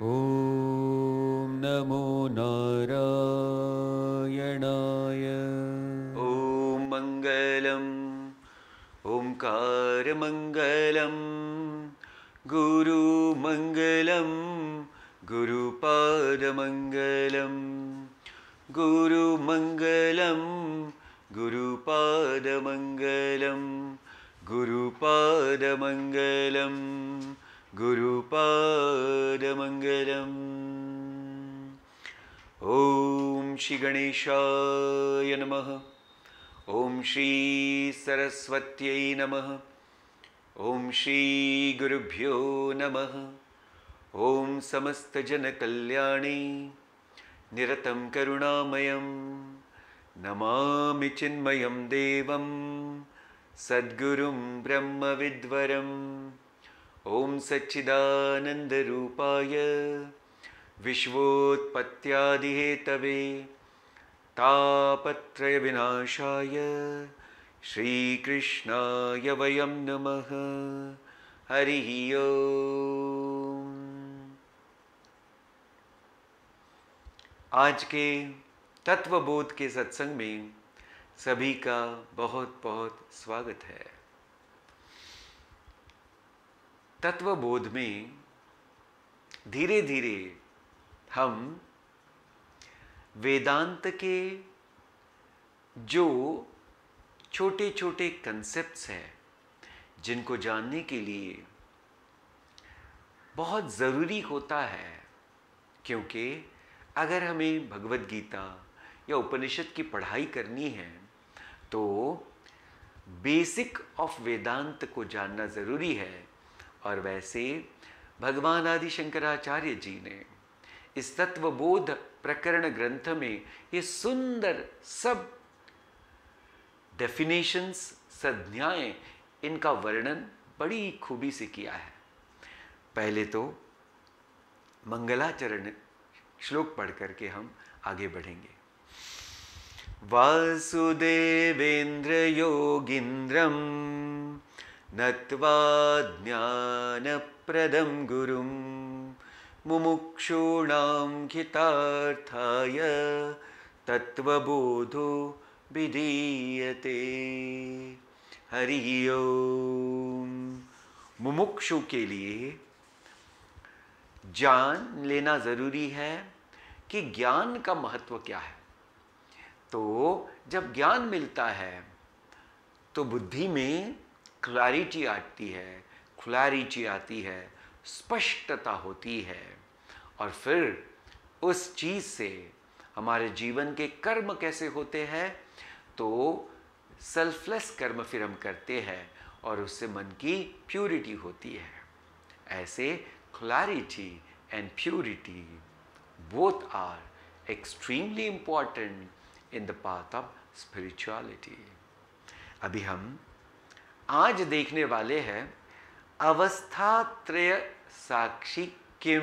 ॐ नमो नारायणाय ॐ मङ्गलम् ओङ्कारमङ्गलं गुरुमङ्गलं गुरुपादमङ्गलम् गुरुमङ्गलं गुरुपादमङ्गलं गुरुपादमङ्गलम् गुरुपादमङ्गलम् ॐ श्रीगणेशाय नमः ॐ श्री सरस्वत्यै नमः ॐ श्रीगुरुभ्यो नमः ॐ समस्तजनकल्याणे निरतं करुणामयं नमामि चिन्मयं देवं सद्गुरुं ब्रह्मविद्वरम् ओम सच्चिदानंद हेतवे तापत्रय विनाशाय श्री कृष्णाय वयं नमः हरि ओ आज के तत्वबोध के सत्संग में सभी का बहुत बहुत स्वागत है तत्व बोध में धीरे धीरे हम वेदांत के जो छोटे छोटे कंसेप्ट्स हैं जिनको जानने के लिए बहुत ज़रूरी होता है क्योंकि अगर हमें भगवत गीता या उपनिषद की पढ़ाई करनी है तो बेसिक ऑफ वेदांत को जानना ज़रूरी है और वैसे भगवान आदि शंकराचार्य जी ने इस तत्वबोध प्रकरण ग्रंथ में ये सुंदर सब डेफिनेशंस संज्ञाएं इनका वर्णन बड़ी खूबी से किया है पहले तो मंगलाचरण श्लोक पढ़ करके हम आगे बढ़ेंगे वासुदेवेंद्र योगिंद्रम नत्वा ज्ञानप्रदं गुरुं मुमुक्षूणां हितार्थाय तत्त्वबोधो विधीयते हरि मुमुक्षु के लिए जान लेना ज़रूरी है कि ज्ञान का महत्व क्या है तो जब ज्ञान मिलता है तो बुद्धि में क्लैरिटी आती है क्लैरिटी आती है स्पष्टता होती है और फिर उस चीज़ से हमारे जीवन के कर्म कैसे होते हैं तो सेल्फलेस कर्म फिर हम करते हैं और उससे मन की प्योरिटी होती है ऐसे clarity and purity both are extremely important in the path of spirituality अभी हम आज देखने वाले हैं अवस्था त्रय साक्षी किम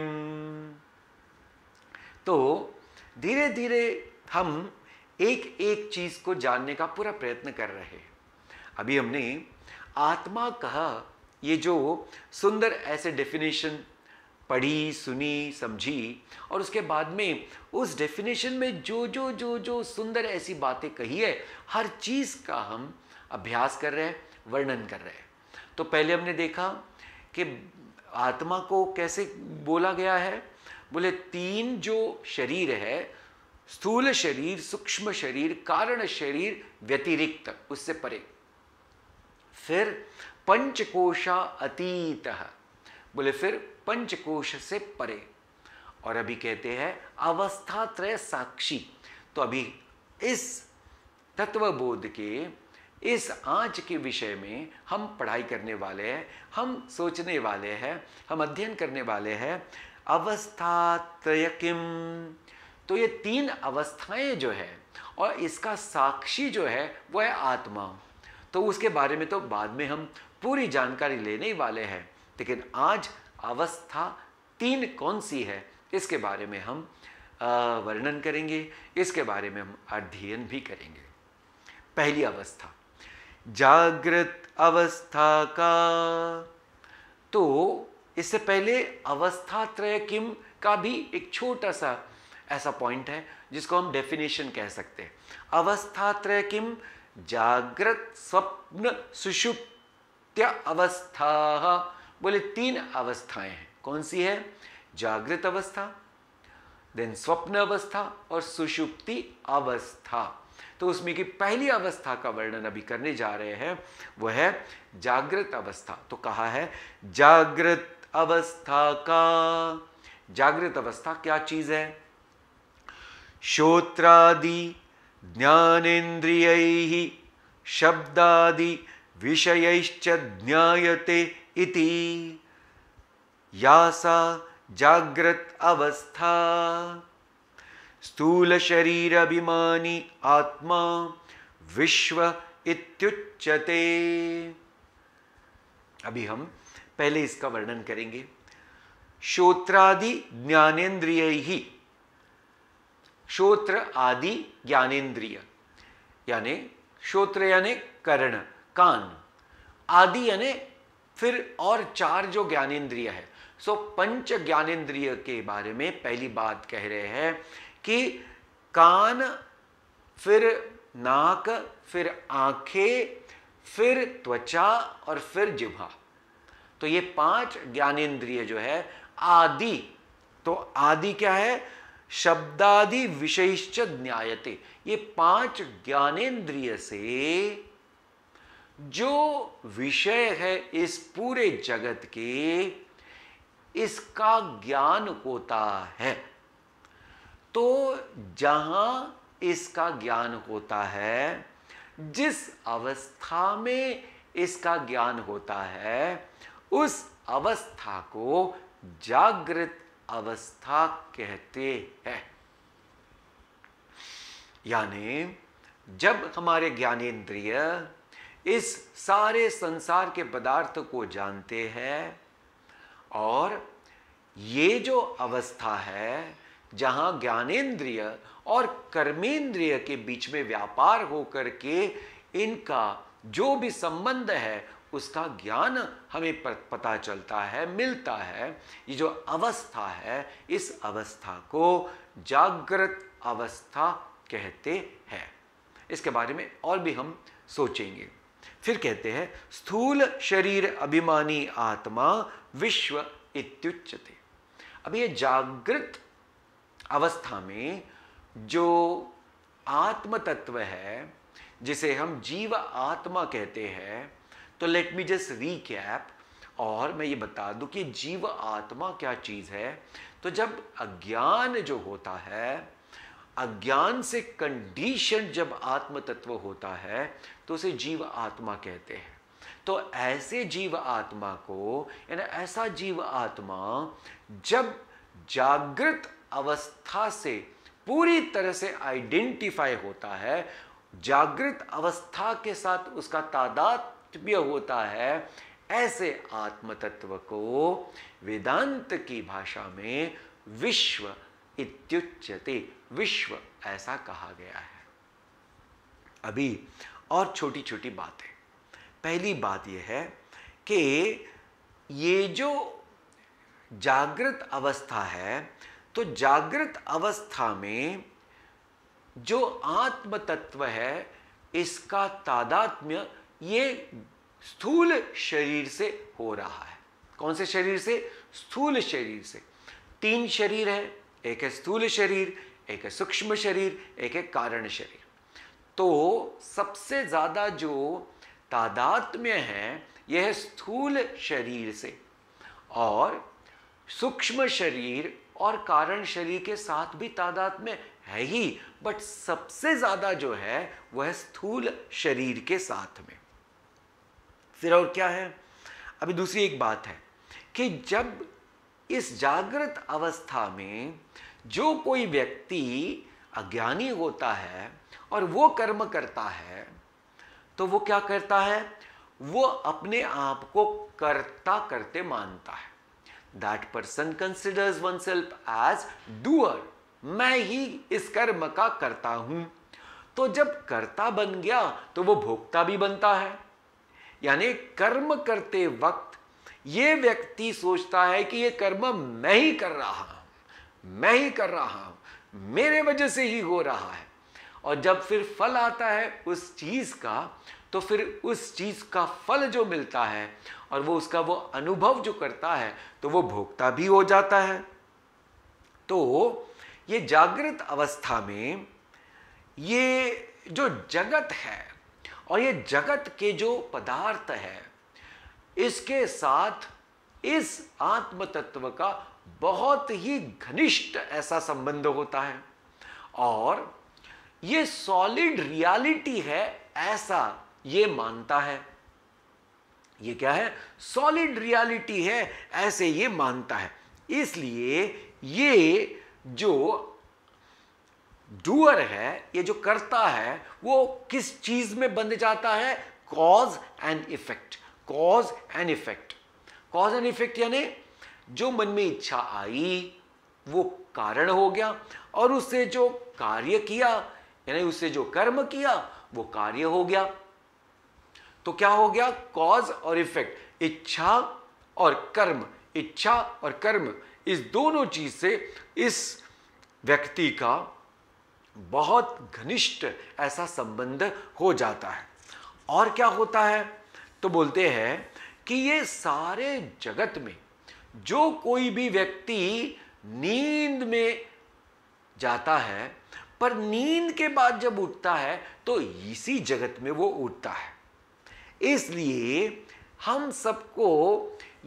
तो धीरे धीरे हम एक एक चीज को जानने का पूरा प्रयत्न कर रहे हैं अभी हमने आत्मा कहा ये जो सुंदर ऐसे डेफिनेशन पढ़ी सुनी समझी और उसके बाद में उस डेफिनेशन में जो जो जो जो सुंदर ऐसी बातें कही है हर चीज़ का हम अभ्यास कर रहे हैं वर्णन कर रहे हैं तो पहले हमने देखा कि आत्मा को कैसे बोला गया है बोले तीन जो शरीर है स्थूल शरीर सूक्ष्म शरीर कारण शरीर व्यतिरिक्त उससे परे फिर पंचकोशा अतीत बोले फिर पंचकोश से परे और अभी कहते हैं अवस्था त्रय साक्षी तो अभी इस तत्वबोध के इस आज के विषय में हम पढ़ाई करने वाले हैं हम सोचने वाले हैं हम अध्ययन करने वाले हैं अवस्था त्रयकिम तो ये तीन अवस्थाएं जो है और इसका साक्षी जो है वो है आत्मा तो उसके बारे में तो बाद में हम पूरी जानकारी लेने ही वाले हैं लेकिन आज अवस्था तीन कौन सी है इसके बारे में हम वर्णन करेंगे इसके बारे में हम अध्ययन भी करेंगे पहली अवस्था जागृत अवस्था का तो इससे पहले अवस्था त्रय किम का भी एक छोटा सा ऐसा पॉइंट है जिसको हम डेफिनेशन कह सकते हैं अवस्था त्रय किम जागृत स्वप्न सुषुप्त अवस्था बोले तीन अवस्थाएं हैं कौन सी है जागृत अवस्था देन स्वप्न अवस्था और सुषुप्ति अवस्था तो उसमें की पहली अवस्था का वर्णन अभी करने जा रहे हैं वह है जागृत अवस्था तो कहा है जागृत अवस्था का जागृत अवस्था क्या चीज है श्रोत्रादि ज्ञानेन्द्रिय शब्दादि विषय ज्ञायते इति या सा जागृत अवस्था स्थूल शरीर अभिमानी आत्मा विश्व इत्युच्चते अभी हम पहले इसका वर्णन करेंगे श्रोत्रादि ज्ञानेन्द्रिय ही श्रोत्र आदि ज्ञानेन्द्रिय यानी श्रोत्र यानी कर्ण कान आदि यानी फिर और चार जो ज्ञानेन्द्रिय है सो पंच ज्ञानेन्द्रिय के बारे में पहली बात कह रहे हैं कि कान फिर नाक फिर आंखें फिर त्वचा और फिर जिभा तो ये पांच ज्ञानेन्द्रिय जो है आदि तो आदि क्या है शब्दादि विशेष ज्ञायते ये पांच ज्ञानेन्द्रिय से जो विषय है इस पूरे जगत के इसका ज्ञान होता है तो जहां इसका ज्ञान होता है जिस अवस्था में इसका ज्ञान होता है उस अवस्था को जागृत अवस्था कहते हैं यानी जब हमारे ज्ञानेन्द्रिय इस सारे संसार के पदार्थ को जानते हैं और ये जो अवस्था है जहां ज्ञानेन्द्रिय और कर्मेंद्रिय के बीच में व्यापार होकर के इनका जो भी संबंध है उसका ज्ञान हमें पता चलता है मिलता है ये जो अवस्था है इस अवस्था को जागृत अवस्था कहते हैं इसके बारे में और भी हम सोचेंगे फिर कहते हैं स्थूल शरीर अभिमानी आत्मा विश्व इत्युच्चते अब ये जागृत अवस्था में जो आत्म तत्व है जिसे हम जीव आत्मा कहते हैं तो लेट मी जस्ट रीकैप और मैं ये बता दूं कि जीव आत्मा क्या चीज़ है तो जब अज्ञान जो होता है अज्ञान से कंडीशन जब आत्म तत्व होता है तो उसे जीव आत्मा कहते हैं तो ऐसे जीव आत्मा को यानी ऐसा जीव आत्मा जब जागृत अवस्था से पूरी तरह से आइडेंटिफाई होता है जागृत अवस्था के साथ उसका तादात्म्य होता है ऐसे आत्मतत्व को वेदांत की भाषा में विश्व इत्युच्यते विश्व ऐसा कहा गया है अभी और छोटी छोटी बातें पहली बात यह है कि ये जो जागृत अवस्था है तो जागृत अवस्था में जो आत्म तत्व है इसका तादात्म्य ये स्थूल शरीर से हो रहा है कौन से शरीर से स्थूल शरीर से तीन शरीर है एक है स्थूल शरीर एक है सूक्ष्म शरीर एक है कारण शरीर तो सबसे ज़्यादा जो तादात्म्य है यह स्थूल शरीर से और सूक्ष्म शरीर और कारण शरीर के साथ भी तादाद में है ही बट सबसे ज़्यादा जो है वह है स्थूल शरीर के साथ में फिर और क्या है अभी दूसरी एक बात है कि जब इस जागृत अवस्था में जो कोई व्यक्ति अज्ञानी होता है और वो कर्म करता है तो वो क्या करता है वो अपने आप को कर्ता करते मानता है that person considers oneself as doer मैं ही इस कर्म का करता हूं तो जब कर्ता बन गया तो वो भोक्ता भी बनता है यानी कर्म करते वक्त ये व्यक्ति सोचता है कि ये कर्म मैं ही कर रहा हूं मैं ही कर रहा हूं मेरे वजह से ही हो रहा है और जब फिर फल आता है उस चीज का तो फिर उस चीज का फल जो मिलता है और वो उसका वो अनुभव जो करता है तो वो भोगता भी हो जाता है तो ये जागृत अवस्था में ये जो जगत है और ये जगत के जो पदार्थ है इसके साथ इस आत्म तत्व का बहुत ही घनिष्ठ ऐसा संबंध होता है और ये सॉलिड रियलिटी है ऐसा ये मानता है ये क्या है सॉलिड रियलिटी है ऐसे ये मानता है इसलिए ये जो डूअर है ये जो करता है वो किस चीज में बन जाता है cause and effect cause and effect cause and effect यानी जो मन में इच्छा आई वो कारण हो गया और उससे जो कार्य किया यानी उससे जो कर्म किया वो कार्य हो गया तो क्या हो गया कॉज और इफेक्ट इच्छा और कर्म इच्छा और कर्म इस दोनों चीज से इस व्यक्ति का बहुत घनिष्ठ ऐसा संबंध हो जाता है और क्या होता है तो बोलते हैं कि ये सारे जगत में जो कोई भी व्यक्ति नींद में जाता है पर नींद के बाद जब उठता है तो इसी जगत में वो उठता है इसलिए हम सबको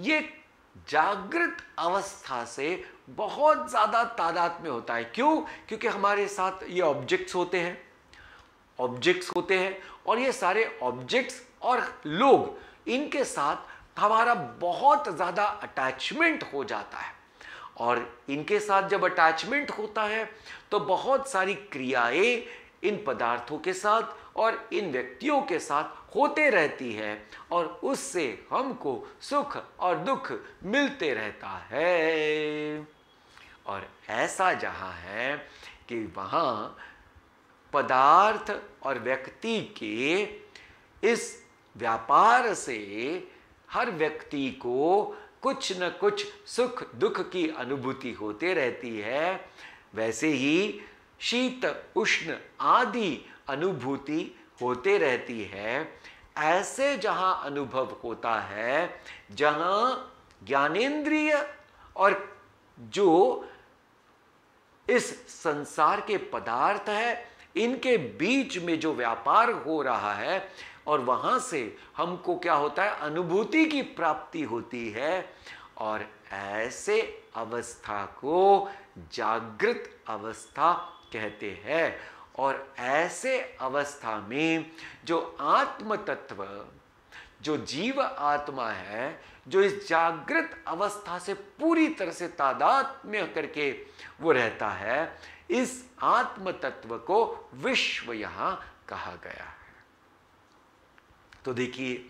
ये जागृत अवस्था से बहुत ज़्यादा तादाद में होता है क्यों क्योंकि हमारे साथ ये ऑब्जेक्ट्स होते हैं ऑब्जेक्ट्स होते हैं और ये सारे ऑब्जेक्ट्स और लोग इनके साथ हमारा बहुत ज़्यादा अटैचमेंट हो जाता है और इनके साथ जब अटैचमेंट होता है तो बहुत सारी क्रियाएं इन पदार्थों के साथ और इन व्यक्तियों के साथ होते रहती है और उससे हमको सुख और दुख मिलते रहता है और ऐसा जहाँ है कि वहाँ पदार्थ और व्यक्ति के इस व्यापार से हर व्यक्ति को कुछ न कुछ सुख दुख की अनुभूति होते रहती है वैसे ही शीत उष्ण आदि अनुभूति होते रहती है ऐसे जहां अनुभव होता है जहां ज्ञानेन्द्रिय और जो इस संसार के पदार्थ है इनके बीच में जो व्यापार हो रहा है और वहां से हमको क्या होता है अनुभूति की प्राप्ति होती है और ऐसे अवस्था को जागृत अवस्था कहते हैं और ऐसे अवस्था में जो आत्म तत्व जो जीव आत्मा है जो इस जागृत अवस्था से पूरी तरह से तादात्म्य करके वो रहता है इस आत्म तत्व को विश्व यहां कहा गया है तो देखिए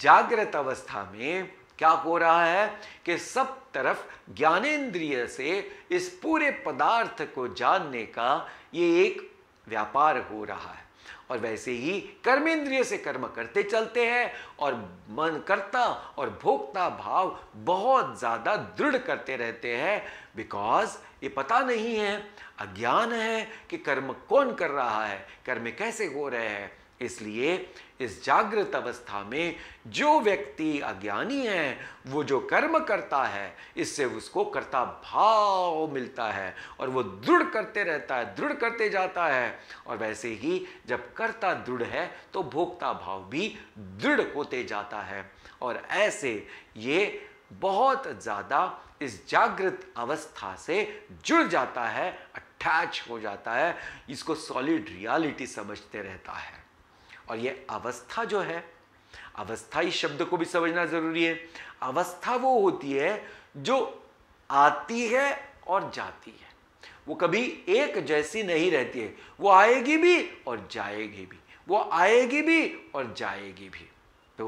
जागृत अवस्था में क्या हो रहा है कि सब तरफ ज्ञानेन्द्रिय से इस पूरे पदार्थ को जानने का ये एक व्यापार हो रहा है और वैसे ही कर्मेंद्रिय से कर्म करते चलते हैं और मन करता और भोक्ता भाव बहुत ज़्यादा दृढ़ करते रहते हैं बिकॉज ये पता नहीं है अज्ञान है कि कर्म कौन कर रहा है कर्म कैसे हो रहे हैं इसलिए इस जागृत अवस्था में जो व्यक्ति अज्ञानी है वो जो कर्म करता है इससे उसको कर्ता भाव मिलता है और वो दृढ़ करते रहता है दृढ़ करते जाता है और वैसे ही जब कर्ता दृढ़ है तो भोक्ता भाव भी दृढ़ होते जाता है और ऐसे ये बहुत ज़्यादा इस जागृत अवस्था से जुड़ जाता है अटैच हो जाता है इसको सॉलिड रियलिटी समझते रहता है और ये अवस्था जो है अवस्था इस शब्द को भी समझना जरूरी है अवस्था वो होती है जो आती है और जाती है वो कभी एक जैसी नहीं रहती है वो आएगी भी और जाएगी भी वो आएगी भी और जाएगी भी तो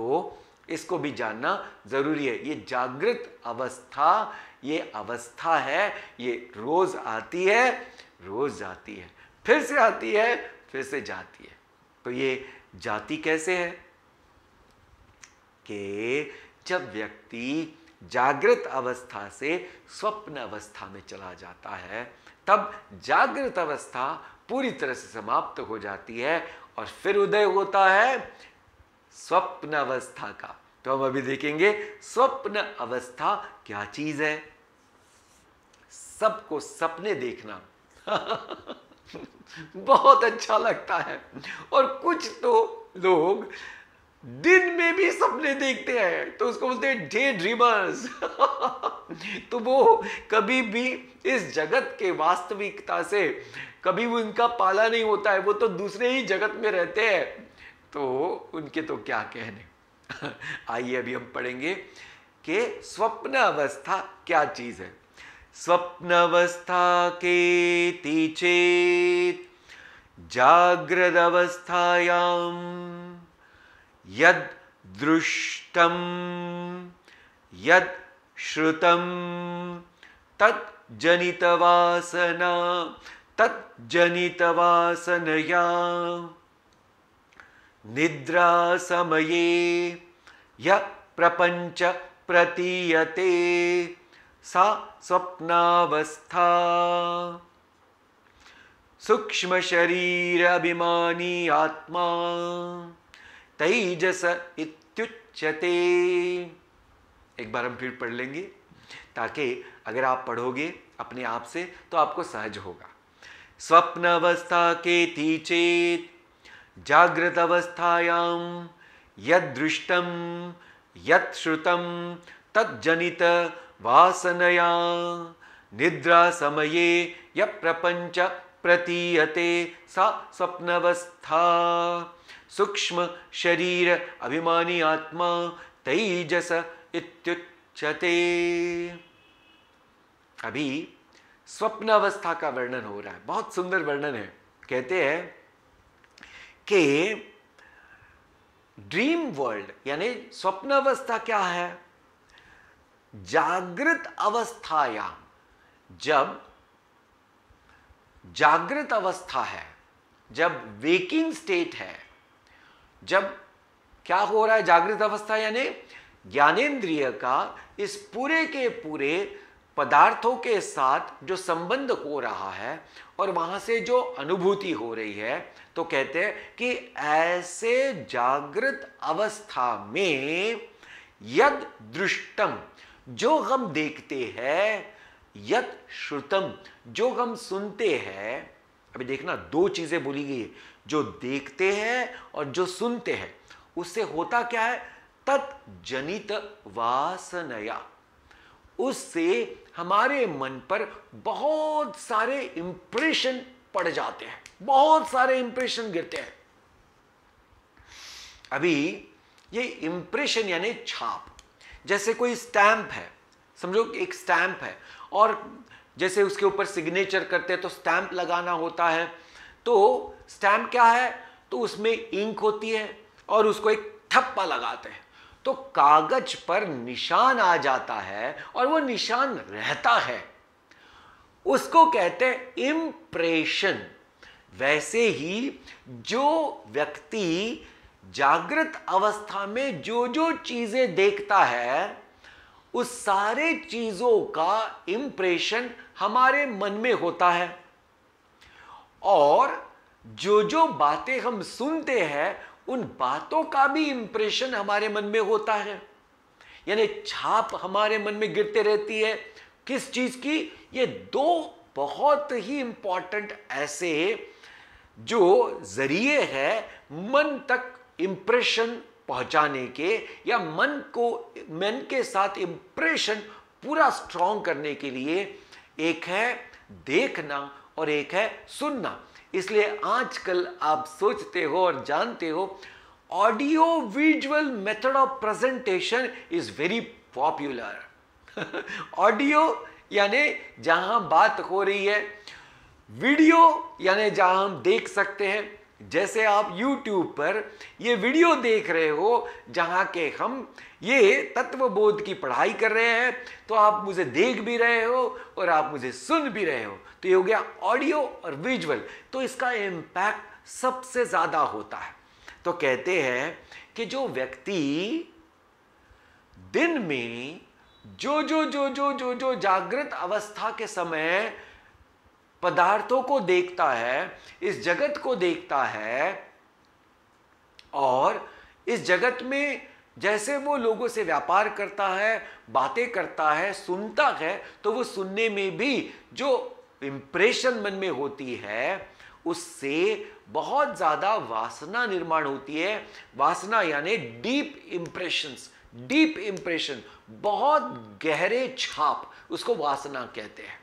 इसको भी जानना जरूरी है ये जागृत अवस्था ये अवस्था है ये रोज आती है रोज जाती है फिर से आती है फिर से जाती है तो ये जाति कैसे है कि जब व्यक्ति जागृत अवस्था से स्वप्न अवस्था में चला जाता है तब जागृत अवस्था पूरी तरह से समाप्त हो जाती है और फिर उदय होता है स्वप्न अवस्था का तो हम अभी देखेंगे स्वप्न अवस्था क्या चीज है सबको सपने देखना बहुत अच्छा लगता है और कुछ तो लोग दिन में भी सपने देखते हैं तो उसको बोलते हैं डे ड्रीमर्स तो वो कभी भी इस जगत के वास्तविकता से कभी उनका पाला नहीं होता है वो तो दूसरे ही जगत में रहते हैं तो उनके तो क्या कहने आइए अभी हम पढ़ेंगे कि स्वप्न अवस्था क्या चीज है स्वप्नवस्था के चेत् जाग्रदवस्थायां यद्दृष्टं यद् श्रुतं तज्जनितवासना तज्जनितवासनया निद्रासमये यः प्रपञ्च प्रतीयते सा स्वप्नावस्था सूक्ष्म शरीर अभिमानी आत्मा तेजस इत्युच्यते एक बार हम फिर पढ़ लेंगे ताकि अगर आप पढ़ोगे अपने आप से तो आपको सहज होगा स्वप्न अवस्था के थी चेत जागृत अवस्थायाम यदृष्टम यत्श्रुतम तज्जनित वासनया निद्रासमये प्रपंच प्रतीयते सा स्वप्नवस्था सूक्ष्म शरीर अभिमानी आत्मा तेजस इत्युच्यते अभी स्वप्न अवस्था का वर्णन हो रहा है बहुत सुंदर वर्णन है कहते हैं कि ड्रीम वर्ल्ड यानी स्वप्न अवस्था क्या है जागृत अवस्थाया जब जागृत अवस्था है जब वेकिंग स्टेट है जब क्या हो रहा है जागृत अवस्था यानी ज्ञानेन्द्रिय का इस पूरे के पूरे पदार्थों के साथ जो संबंध हो रहा है और वहां से जो अनुभूति हो रही है तो कहते हैं कि ऐसे जागृत अवस्था में यद दृष्टम जो गम देखते हैं यत श्रुतम जो गम सुनते हैं अभी देखना दो चीजें बोली गई है जो देखते हैं और जो सुनते हैं उससे होता क्या है तत् जनित वासनया उससे हमारे मन पर बहुत सारे इंप्रेशन पड़ जाते हैं बहुत सारे इंप्रेशन गिरते हैं अभी ये इंप्रेशन यानी छाप जैसे कोई स्टैम्प है समझो एक स्टैम्प है और जैसे उसके ऊपर सिग्नेचर करते हैं तो स्टैम्प लगाना होता है तो स्टैम्प क्या है तो उसमें इंक होती है और उसको एक थप्पा लगाते हैं तो कागज पर निशान आ जाता है और वो निशान रहता है उसको कहते हैं इम्प्रेशन वैसे ही जो व्यक्ति जागृत अवस्था में जो जो चीजें देखता है उस सारे चीजों का इंप्रेशन हमारे मन में होता है और जो जो बातें हम सुनते हैं उन बातों का भी इंप्रेशन हमारे मन में होता है यानी छाप हमारे मन में गिरते रहती है किस चीज की ये दो बहुत ही इंपॉर्टेंट ऐसे जो जरिए है मन तक इंप्रेशन पहुंचाने के या मन को मन के साथ इंप्रेशन पूरा स्ट्रांग करने के लिए एक है देखना और एक है सुनना इसलिए आजकल आप सोचते हो और जानते हो audio visual method of presentation is very popular audio यानी जहां बात हो रही है वीडियो यानी जहां हम देख सकते हैं जैसे आप YouTube पर ये वीडियो देख रहे हो जहाँ के हम ये तत्व बोध की पढ़ाई कर रहे हैं तो आप मुझे देख भी रहे हो और आप मुझे सुन भी रहे हो तो ये हो गया ऑडियो और विजुअल तो इसका इम्पैक्ट सबसे ज़्यादा होता है तो कहते हैं कि जो व्यक्ति दिन में जो जो जो जो जो जो जागृत अवस्था के समय पदार्थों को देखता है इस जगत को देखता है और इस जगत में जैसे वो लोगों से व्यापार करता है बातें करता है सुनता है तो वो सुनने में भी जो इम्प्रेशन मन में होती है उससे बहुत ज़्यादा वासना निर्माण होती है वासना यानी डीप इम्प्रेशंस डीप इम्प्रेशन बहुत गहरे छाप उसको वासना कहते हैं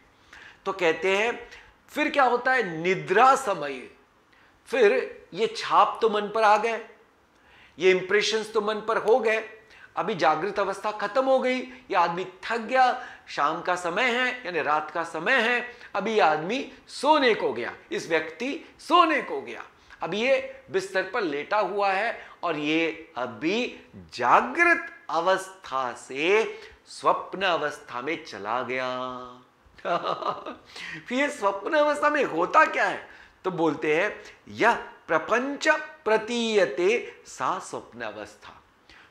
तो कहते हैं फिर क्या होता है निद्रा समय फिर ये छाप तो मन पर आ गए ये इंप्रेशन तो मन पर हो गए अभी जागृत अवस्था खत्म हो गई ये आदमी थक गया शाम का समय है यानी रात का समय है अभी ये आदमी सोने को गया इस व्यक्ति सोने को गया अब ये बिस्तर पर लेटा हुआ है और ये अभी जागृत अवस्था से स्वप्न अवस्था में चला गया फिर स्वप्न अवस्था में होता क्या है तो बोलते हैं यह प्रपंच प्रतीयते सा स्वप्न अवस्था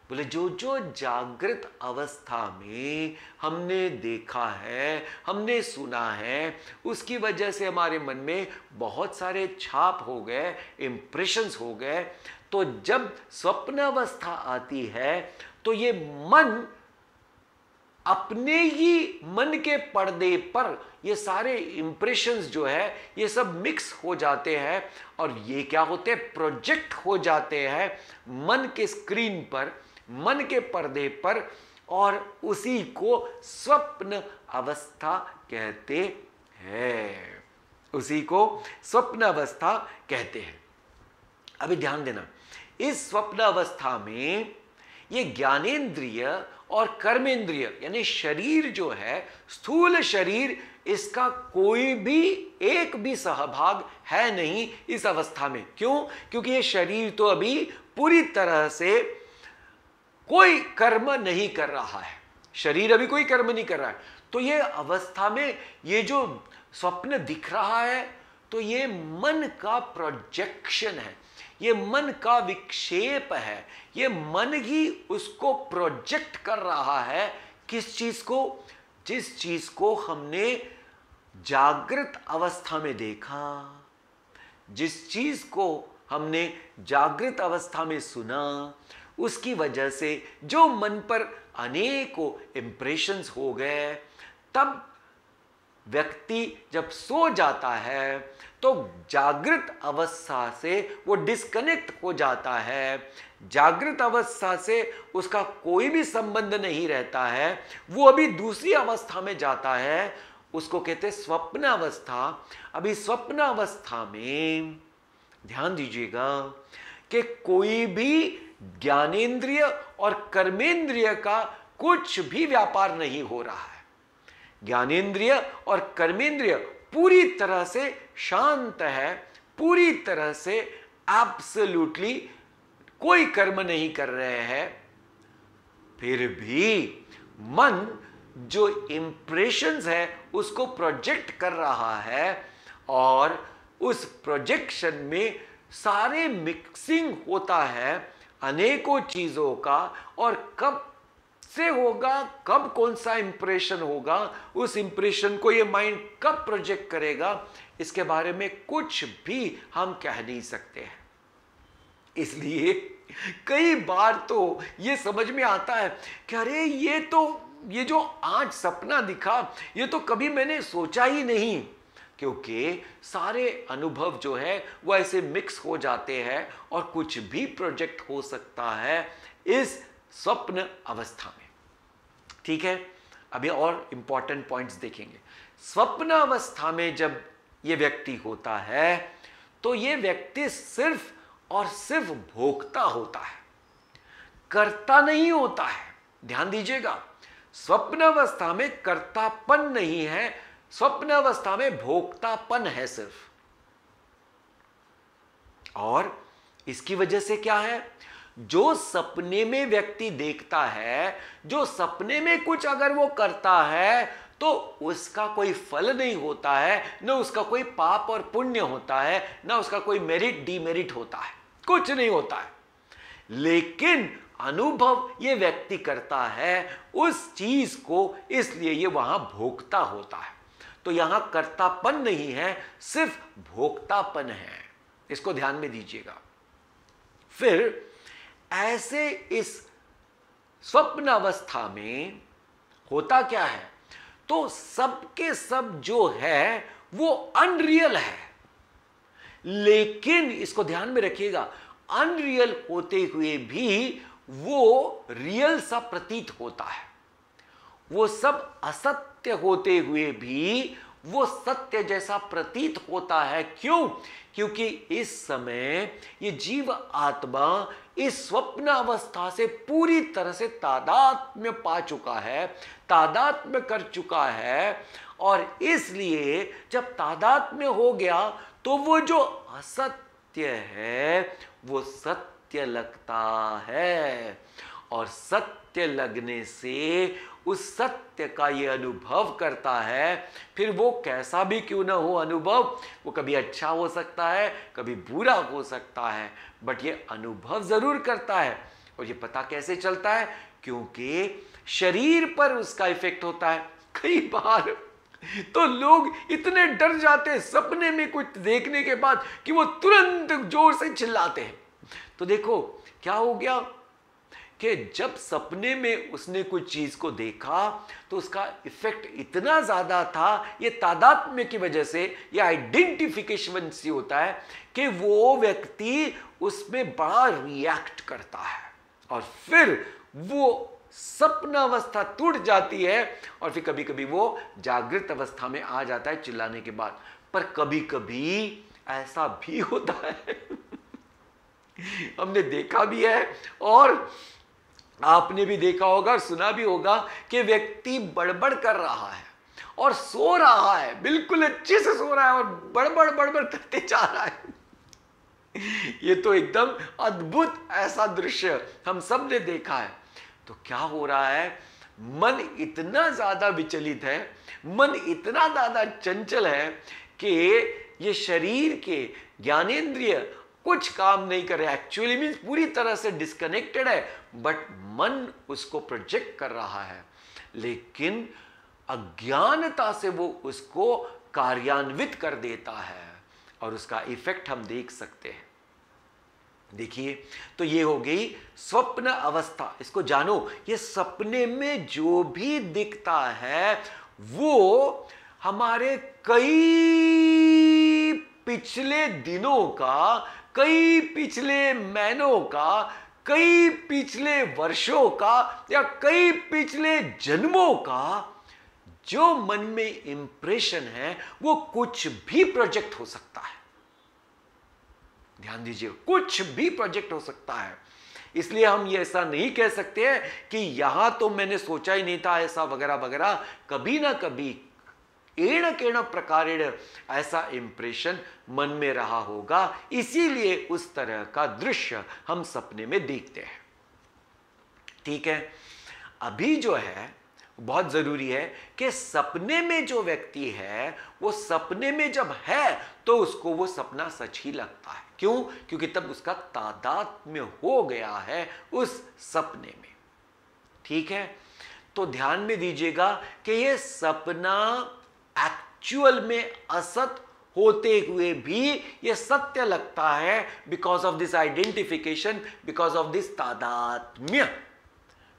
बोले जो जो जागृत अवस्था में हमने देखा है हमने सुना है उसकी वजह से हमारे मन में बहुत सारे छाप हो गए इम्प्रेशंस हो गए तो जब स्वप्न अवस्था आती है तो ये मन अपने ही मन के पर्दे पर ये सारे इंप्रेशन जो है ये सब मिक्स हो जाते हैं और ये क्या होते हैं प्रोजेक्ट हो जाते हैं मन के स्क्रीन पर मन के पर्दे पर और उसी को स्वप्न अवस्था कहते हैं उसी को स्वप्न अवस्था कहते हैं अभी ध्यान देना इस स्वप्न अवस्था में ये ज्ञानेन्द्रिय और कर्म इंद्रिय यानी शरीर जो है स्थूल शरीर इसका कोई भी एक भी सहभाग है नहीं इस अवस्था में क्यों क्योंकि ये शरीर तो अभी पूरी तरह से कोई कर्म नहीं कर रहा है शरीर अभी कोई कर्म नहीं कर रहा है तो ये अवस्था में ये जो स्वप्न दिख रहा है तो ये मन का प्रोजेक्शन है ये मन का विक्षेप है ये मन ही उसको प्रोजेक्ट कर रहा है किस चीज को जिस चीज को हमने जागृत अवस्था में देखा जिस चीज को हमने जागृत अवस्था में सुना उसकी वजह से जो मन पर अनेकों इंप्रेशंस हो गए तब व्यक्ति जब सो जाता है तो जागृत अवस्था से वो डिस्कनेक्ट हो जाता है जागृत अवस्था से उसका कोई भी संबंध नहीं रहता है वो अभी दूसरी अवस्था में जाता है उसको कहते स्वप्न अवस्था अभी स्वप्न अवस्था में ध्यान दीजिएगा कि कोई भी ज्ञानेन्द्रिय और कर्मेंद्रिय का कुछ भी व्यापार नहीं हो रहा है ज्ञानेन्द्रिय और कर्मेंद्रिय पूरी तरह से शांत है पूरी तरह से एब्सल्यूटली कोई कर्म नहीं कर रहे हैं फिर भी मन जो इंप्रेशन है उसको प्रोजेक्ट कर रहा है और उस प्रोजेक्शन में सारे मिक्सिंग होता है अनेकों चीज़ों का और कब किससे होगा कब कौन सा इंप्रेशन होगा उस इंप्रेशन को ये माइंड कब प्रोजेक्ट करेगा इसके बारे में कुछ भी हम कह नहीं सकते हैं इसलिए कई बार तो ये समझ में आता है कि अरे ये तो ये जो आज सपना दिखा ये तो कभी मैंने सोचा ही नहीं क्योंकि सारे अनुभव जो है वो ऐसे मिक्स हो जाते हैं और कुछ भी प्रोजेक्ट हो सकता है इस स्वप्न अवस्था में ठीक है अभी और इंपॉर्टेंट पॉइंट्स देखेंगे स्वप्न अवस्था में जब ये व्यक्ति होता है तो ये व्यक्ति सिर्फ और सिर्फ भोगता होता है करता नहीं होता है ध्यान दीजिएगा स्वप्न अवस्था में कर्तापन नहीं है स्वप्न अवस्था में भोक्तापन है सिर्फ और इसकी वजह से क्या है जो सपने में व्यक्ति देखता है जो सपने में कुछ अगर वो करता है तो उसका कोई फल नहीं होता है ना उसका कोई पाप और पुण्य होता है ना उसका कोई मेरिट डीमेरिट होता है कुछ नहीं होता है लेकिन अनुभव ये व्यक्ति करता है उस चीज को इसलिए ये वहां भोगता होता है तो यहां कर्तापन नहीं है सिर्फ भोक्तापन है इसको ध्यान में दीजिएगा फिर ऐसे इस स्वप्न अवस्था में होता क्या है तो सबके सब जो है वो अनरियल है लेकिन इसको ध्यान में रखिएगा अनरियल होते हुए भी वो रियल सा प्रतीत होता है वो सब असत्य होते हुए भी वो सत्य जैसा प्रतीत होता है क्यों क्योंकि इस समय ये जीव आत्मा इस स्वप्न अवस्था से पूरी तरह से तादात में पा चुका है तादात में कर चुका है और इसलिए जब तादात में हो गया तो वो जो असत्य है वो सत्य लगता है और सत्य लगने से उस सत्य का ये अनुभव करता है फिर वो कैसा भी क्यों ना हो अनुभव वो कभी अच्छा हो सकता है कभी बुरा हो सकता है बट ये अनुभव ज़रूर करता है और ये पता कैसे चलता है क्योंकि शरीर पर उसका इफेक्ट होता है कई बार तो लोग इतने डर जाते हैं सपने में कुछ देखने के बाद कि वो तुरंत जोर से चिल्लाते हैं तो देखो क्या हो गया कि जब सपने में उसने कोई चीज को देखा तो उसका इफेक्ट इतना ज्यादा था ये तादात्म्य की वजह से ये आइडेंटिफिकेशन से होता है कि वो व्यक्ति उसमें बड़ा रिएक्ट करता है और फिर वो सपना अवस्था टूट जाती है और फिर कभी कभी वो जागृत अवस्था में आ जाता है चिल्लाने के बाद पर कभी कभी ऐसा भी होता है हमने देखा भी है और आपने भी देखा होगा और सुना भी होगा कि व्यक्ति बड़बड़ कर रहा है और सो रहा है बिल्कुल अच्छे से सो रहा है और बड़बड़ बड़बड़ करते जा रहा है ये तो एकदम अद्भुत ऐसा दृश्य हम सब ने देखा है तो क्या हो रहा है मन इतना ज्यादा विचलित है मन इतना ज्यादा चंचल है कि ये शरीर के ज्ञानेन्द्रिय कुछ काम नहीं कर रहा है एक्चुअली मीन्स पूरी तरह से डिस्कनेक्टेड है बट मन उसको प्रोजेक्ट कर रहा है लेकिन अज्ञानता से वो उसको कार्यान्वित कर देता है और उसका इफेक्ट हम देख सकते हैं देखिए तो ये हो गई स्वप्न अवस्था इसको जानो ये सपने में जो भी दिखता है वो हमारे कई पिछले दिनों का कई पिछले महीनों का कई पिछले वर्षों का या कई पिछले जन्मों का जो मन में इंप्रेशन है वो कुछ भी प्रोजेक्ट हो सकता है ध्यान दीजिए कुछ भी प्रोजेक्ट हो सकता है इसलिए हम ये ऐसा नहीं कह सकते हैं कि यहां तो मैंने सोचा ही नहीं था ऐसा वगैरह वगैरह कभी ना कभी एण केण प्रकार ऐसा इंप्रेशन मन में रहा होगा इसीलिए उस तरह का दृश्य हम सपने में देखते हैं ठीक है अभी जो है बहुत जरूरी है कि सपने में जो व्यक्ति है वो सपने में जब है तो उसको वो सपना सच ही लगता है क्यों क्योंकि तब उसका तादाद में हो गया है उस सपने में ठीक है तो ध्यान में दीजिएगा कि ये सपना एक्चुअल में असत होते हुए भी ये सत्य लगता है because of this identification because of this तादात्म्य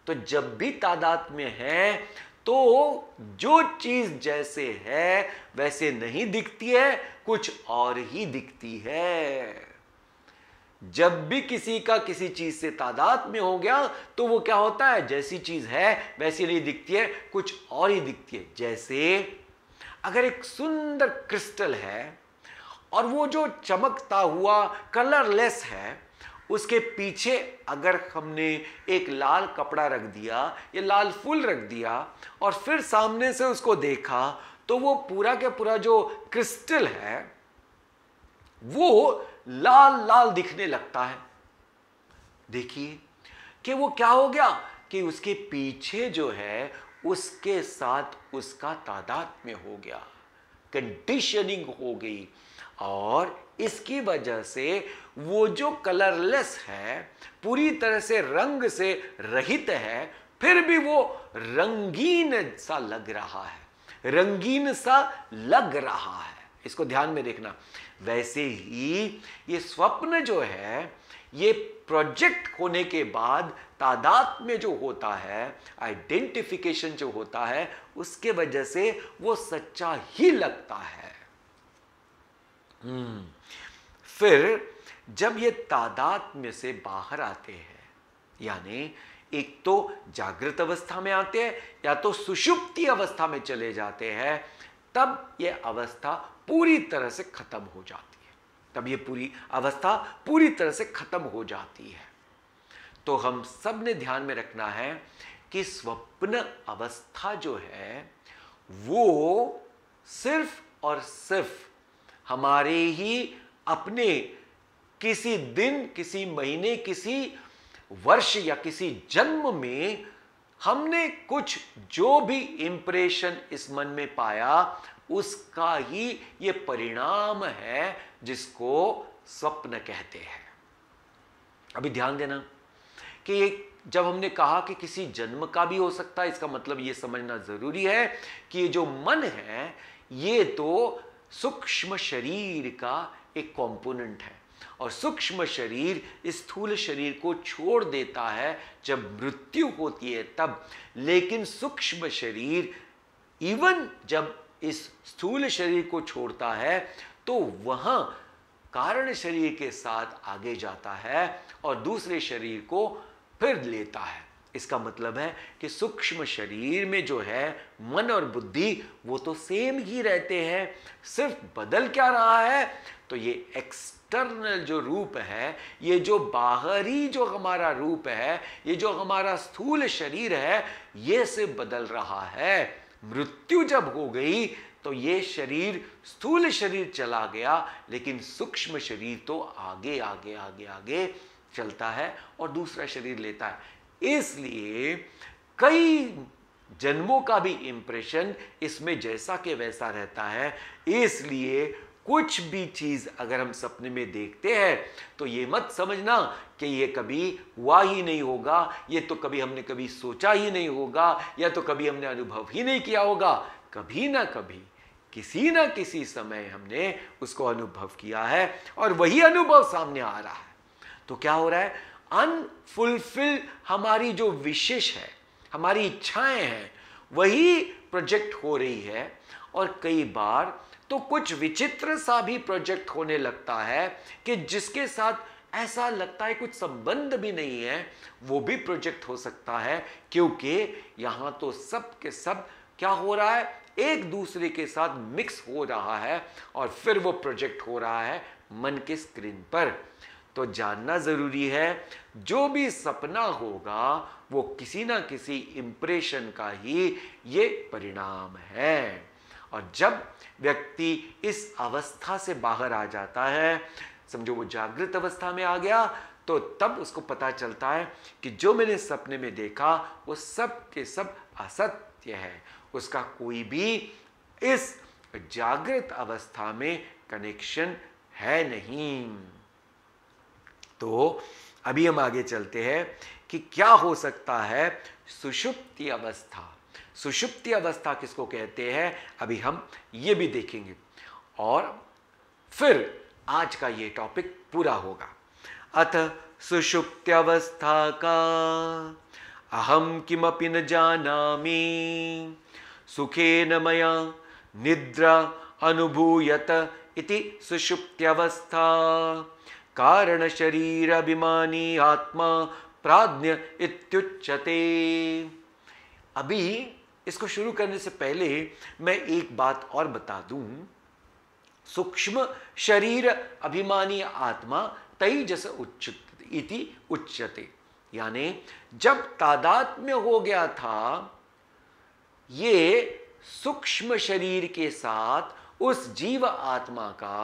तो जब भी तादात्म्य है तो जो चीज जैसे है वैसे नहीं दिखती है कुछ और ही दिखती है जब भी किसी का किसी चीज से तादाद में हो गया तो वो क्या होता है जैसी चीज है वैसी नहीं दिखती है कुछ और ही दिखती है जैसे अगर एक सुंदर क्रिस्टल है और वो जो चमकता हुआ कलरलेस है उसके पीछे अगर हमने एक लाल कपड़ा रख दिया या लाल फूल रख दिया और फिर सामने से उसको देखा तो वो पूरा के पूरा जो क्रिस्टल है वो लाल लाल दिखने लगता है देखिए कि वो क्या हो गया कि उसके पीछे जो है उसके साथ उसका तादाद में हो गया कंडीशनिंग हो गई और इसकी वजह से वो जो कलरलेस है पूरी तरह से रंग से रहित है फिर भी वो रंगीन सा लग रहा है रंगीन सा लग रहा है इसको ध्यान में देखना वैसे ही ये स्वप्न जो है ये प्रोजेक्ट होने के बाद तादाद में जो होता है आइडेंटिफिकेशन जो होता है उसके वजह से वो सच्चा ही लगता है हम्म। फिर जब ये तादाद में से बाहर आते हैं यानी एक तो जागृत अवस्था में आते हैं या तो सुषुप्ति अवस्था में चले जाते हैं तब ये अवस्था पूरी तरह से खत्म हो जाती है तब ये पूरी अवस्था पूरी तरह से खत्म हो जाती है तो हम सब ने ध्यान में रखना है कि स्वप्न अवस्था जो है वो सिर्फ और सिर्फ हमारे ही अपने किसी दिन किसी महीने किसी वर्ष या किसी जन्म में हमने कुछ जो भी इंप्रेशन इस मन में पाया उसका ही ये परिणाम है जिसको स्वप्न कहते हैं अभी ध्यान देना कि जब हमने कहा कि किसी जन्म का भी हो सकता है इसका मतलब ये समझना जरूरी है कि ये जो मन है ये तो सूक्ष्म शरीर का एक कंपोनेंट है और सूक्ष्म शरीर इस स्थूल शरीर को छोड़ देता है जब मृत्यु होती है तब लेकिन सूक्ष्म शरीर इवन जब इस स्थूल शरीर को छोड़ता है तो वह कारण शरीर के साथ आगे जाता है और दूसरे शरीर को फिर लेता है इसका मतलब है कि सूक्ष्म शरीर में जो है मन और बुद्धि वो तो सेम ही रहते हैं सिर्फ बदल क्या रहा है तो ये एक्सटर्नल जो रूप है ये जो बाहरी जो हमारा रूप है ये जो हमारा स्थूल शरीर है ये सिर्फ बदल रहा है मृत्यु जब हो गई तो ये शरीर स्थूल शरीर चला गया लेकिन सूक्ष्म शरीर तो आगे आगे आगे आगे चलता है और दूसरा शरीर लेता है इसलिए कई जन्मों का भी इम्प्रेशन इसमें जैसा के वैसा रहता है इसलिए कुछ भी चीज अगर हम सपने में देखते हैं तो ये मत समझना कि ये कभी हुआ ही नहीं होगा ये तो कभी हमने कभी सोचा ही नहीं होगा या तो कभी हमने अनुभव ही नहीं किया होगा कभी ना कभी किसी ना किसी समय हमने उसको अनुभव किया है और वही अनुभव सामने आ रहा है तो क्या हो रहा है अनफुलफिल हमारी जो विशेष है हमारी इच्छाएं हैं वही प्रोजेक्ट हो रही है और कई बार तो कुछ विचित्र सा भी प्रोजेक्ट होने लगता है कि जिसके साथ ऐसा लगता है कुछ संबंध भी नहीं है वो भी प्रोजेक्ट हो सकता है क्योंकि यहां तो सब के सब क्या हो रहा है एक दूसरे के साथ मिक्स हो रहा है और फिर वो प्रोजेक्ट हो रहा है मन के स्क्रीन पर तो जानना ज़रूरी है जो भी सपना होगा वो किसी ना किसी इम्प्रेशन का ही ये परिणाम है और जब व्यक्ति इस अवस्था से बाहर आ जाता है समझो वो जागृत अवस्था में आ गया तो तब उसको पता चलता है कि जो मैंने सपने में देखा वो सब के सब असत्य है उसका कोई भी इस जागृत अवस्था में कनेक्शन है नहीं तो अभी हम आगे चलते हैं कि क्या हो सकता है सुषुप्ति अवस्था सुषुप्ति अवस्था किसको कहते हैं अभी हम ये भी देखेंगे और फिर आज का ये टॉपिक पूरा होगा अथ सुषुप्ति अवस्था का अहम किमपि न जाना सुखे न मया निद्रा अनुभूयत इति सुषुप्त्यवस्था कारण शरीर अभिमानी आत्मा प्राज्ञ इत्युच्चते अभी इसको शुरू करने से पहले मैं एक बात और बता दूं सूक्ष्म शरीर अभिमानी आत्मा तई जस उच्च इति उच्चते यानी जब तादात में हो गया था ये सूक्ष्म शरीर के साथ उस जीव आत्मा का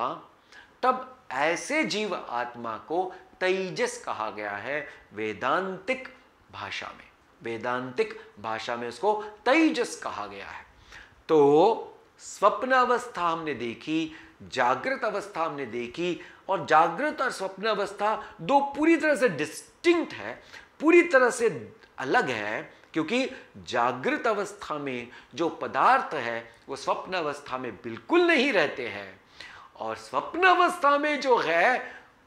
तब ऐसे जीव आत्मा को तेजस कहा गया है वेदांतिक भाषा में वेदांतिक भाषा में उसको तेजस कहा गया है तो स्वप्न अवस्था हमने देखी जागृत अवस्था हमने देखी और जागृत और स्वप्न अवस्था दो पूरी तरह से डिस्टिंक्ट है पूरी तरह से अलग है क्योंकि जागृत अवस्था में जो पदार्थ है वो स्वप्न अवस्था में बिल्कुल नहीं रहते हैं और स्वप्न अवस्था में जो है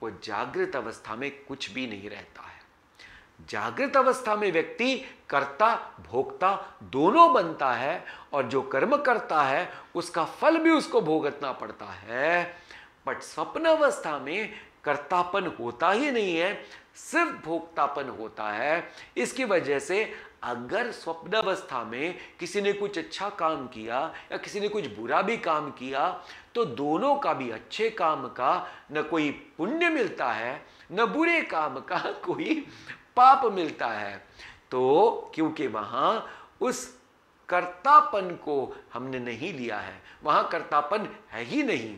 वो जागृत अवस्था में कुछ भी नहीं रहता है जागृत अवस्था में व्यक्ति कर्ता भोक्ता दोनों बनता है और जो कर्म करता है उसका फल भी उसको भोगतना पड़ता है बट स्वप्न अवस्था में कर्तापन होता ही नहीं है सिर्फ भोक्तापन होता है इसकी वजह से अगर स्वप्न अवस्था में किसी ने कुछ अच्छा काम किया या किसी ने कुछ बुरा भी काम किया तो दोनों का भी अच्छे काम का न कोई पुण्य मिलता है न बुरे काम का कोई पाप मिलता है तो क्योंकि वहां उस कर्तापन को हमने नहीं लिया है वहां कर्तापन है ही नहीं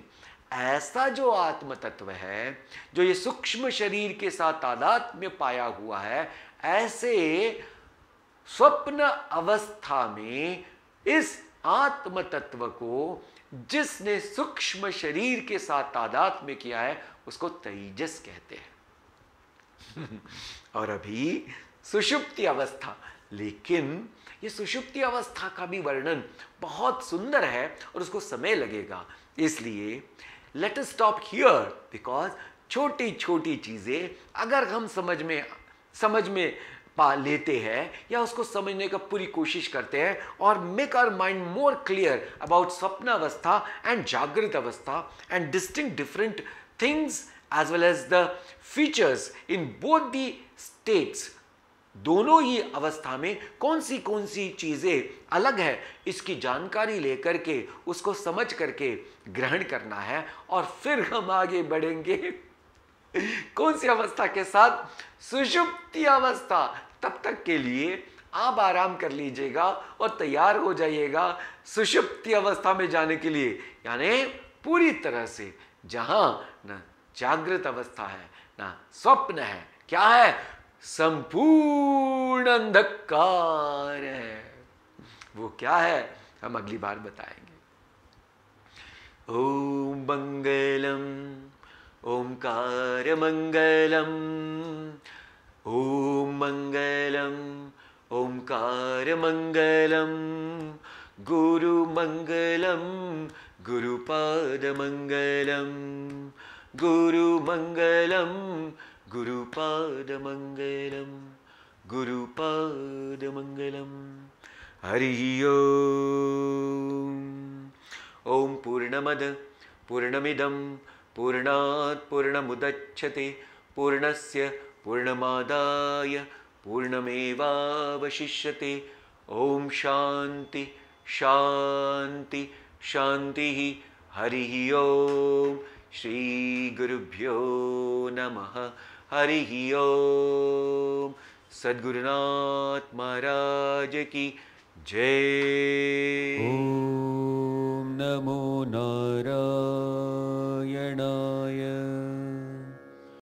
ऐसा जो आत्म तत्व है जो ये सूक्ष्म शरीर के साथ में पाया हुआ है ऐसे स्वप्न अवस्था में इस आत्म तत्व को जिसने सूक्ष्म शरीर के साथ तादात में किया है उसको तेजस कहते हैं और अभी सुषुप्ति अवस्था लेकिन ये सुषुप्ति अवस्था का भी वर्णन बहुत सुंदर है और उसको समय लगेगा इसलिए लेट स्टॉप हियर बिकॉज छोटी छोटी चीजें अगर हम समझ में समझ में पा लेते हैं या उसको समझने का पूरी कोशिश करते हैं और make our mind more clear about अवस्था एंड जागृत अवस्था and distinguish different things as well as the features in both the states दोनों ही अवस्था में कौन सी कौन सी चीज़ें अलग है इसकी जानकारी लेकर के उसको समझ करके ग्रहण करना है और फिर हम आगे बढ़ेंगे कौन सी अवस्था के साथ सुषुप्ति अवस्था तब तक के लिए आप आराम कर लीजिएगा और तैयार हो जाइएगा सुषुप्ति अवस्था में जाने के लिए यानी पूरी तरह से जहां न जागृत अवस्था है ना स्वप्न है क्या है संपूर्ण अंधकार है वो क्या है हम अगली बार बताएंगे ओम मंगलम ओंकार मंगलम ओंकार ॐ मङ्गलम् ओङ्कारमङ्गलं गुरुमङ्गलं गुरुपादमङ्गलं गुरुमङ्गलं गुरुपादमङ्गलं गुरुपादमङ्गलम् हरिः ॐ पूर्णमद पूर्णमिदं पूर्णात् पूर्णमुदच्छते पूर्णस्य पूर्णमादाय ओम शांति शांति शांति हरि ओम श्री गुरुभ्यो नमः हरि ओम सद्गुरुनाथ महाराज की जय नमो नारायणाय